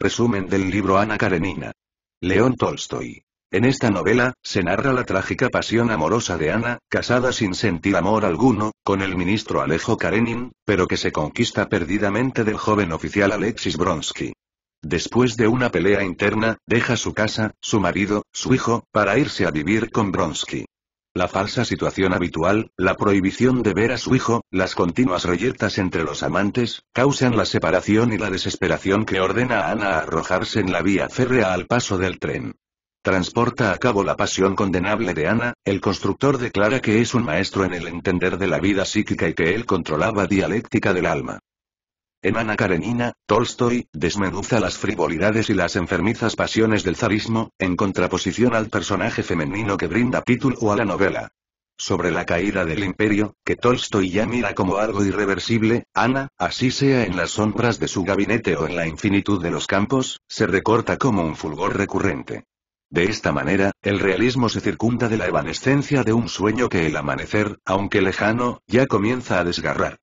Resumen del libro Ana Karenina. León Tolstoy. En esta novela, se narra la trágica pasión amorosa de Ana, casada sin sentir amor alguno, con el ministro Alejo Karenin, pero que se conquista perdidamente del joven oficial Alexis Bronsky. Después de una pelea interna, deja su casa, su marido, su hijo, para irse a vivir con Bronsky la falsa situación habitual, la prohibición de ver a su hijo, las continuas reyertas entre los amantes, causan la separación y la desesperación que ordena a Ana a arrojarse en la vía férrea al paso del tren. Transporta a cabo la pasión condenable de Ana, el constructor declara que es un maestro en el entender de la vida psíquica y que él controlaba dialéctica del alma. En Ana Karenina, Tolstoy, desmenuza las frivolidades y las enfermizas pasiones del zarismo, en contraposición al personaje femenino que brinda título a la novela. Sobre la caída del imperio, que Tolstoy ya mira como algo irreversible, Ana, así sea en las sombras de su gabinete o en la infinitud de los campos, se recorta como un fulgor recurrente. De esta manera, el realismo se circunda de la evanescencia de un sueño que el amanecer, aunque lejano, ya comienza a desgarrar.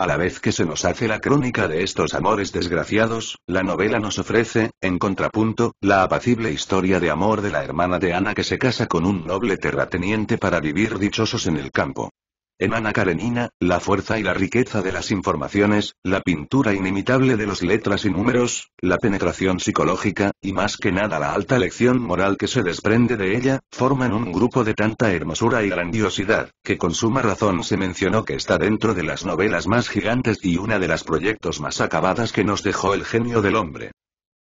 A la vez que se nos hace la crónica de estos amores desgraciados, la novela nos ofrece, en contrapunto, la apacible historia de amor de la hermana de Ana que se casa con un noble terrateniente para vivir dichosos en el campo. En Ana Karenina, la fuerza y la riqueza de las informaciones, la pintura inimitable de los letras y números, la penetración psicológica, y más que nada la alta lección moral que se desprende de ella, forman un grupo de tanta hermosura y grandiosidad, que con suma razón se mencionó que está dentro de las novelas más gigantes y una de las proyectos más acabadas que nos dejó el genio del hombre.